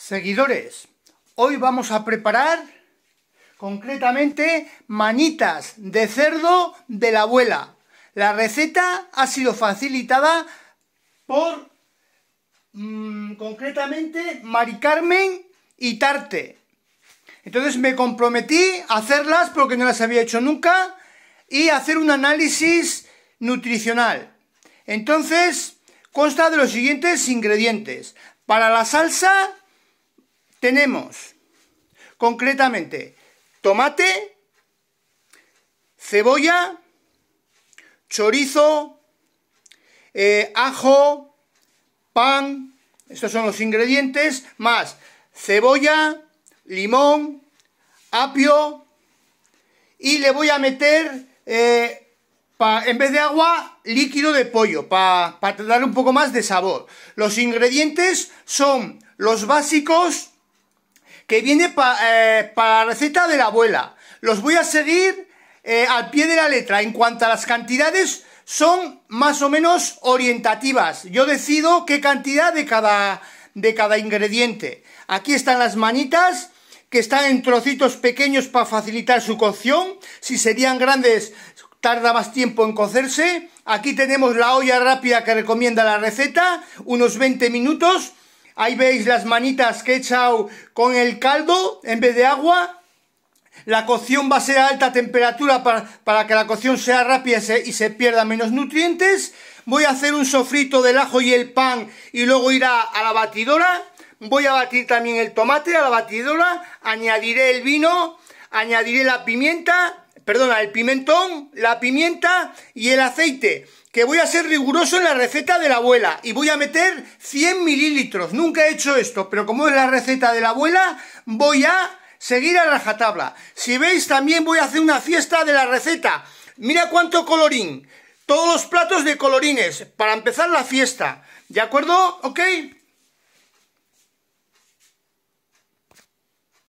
Seguidores, hoy vamos a preparar concretamente manitas de cerdo de la abuela. La receta ha sido facilitada por mm, concretamente Mari Carmen y Tarte. Entonces me comprometí a hacerlas porque no las había hecho nunca y hacer un análisis nutricional. Entonces consta de los siguientes ingredientes. Para la salsa tenemos concretamente tomate, cebolla, chorizo, eh, ajo, pan, estos son los ingredientes, más cebolla, limón, apio y le voy a meter, eh, en vez de agua, líquido de pollo para darle un poco más de sabor. Los ingredientes son los básicos que viene eh, para la receta de la abuela. Los voy a seguir eh, al pie de la letra. En cuanto a las cantidades, son más o menos orientativas. Yo decido qué cantidad de cada, de cada ingrediente. Aquí están las manitas, que están en trocitos pequeños para facilitar su cocción. Si serían grandes, tarda más tiempo en cocerse. Aquí tenemos la olla rápida que recomienda la receta, unos 20 minutos. Ahí veis las manitas que he echado con el caldo en vez de agua. La cocción va a ser a alta temperatura para, que la cocción sea rápida y se, y se pierda menos nutrientes. Voy a hacer un sofrito del ajo y el pan y luego irá a la batidora. Voy a batir también el tomate a la batidora. Añadiré el vino, añadiré la pimienta perdona, el pimentón, la pimienta y el aceite. Que voy a ser riguroso en la receta de la abuela y voy a meter 100 mililitros. Nunca he hecho esto, pero como es la receta de la abuela, voy a seguir a rajatabla. Si veis, también voy a hacer una fiesta de la receta. Mira cuánto colorín. Todos los platos de colorines para empezar la fiesta. ¿De acuerdo? ¿Ok?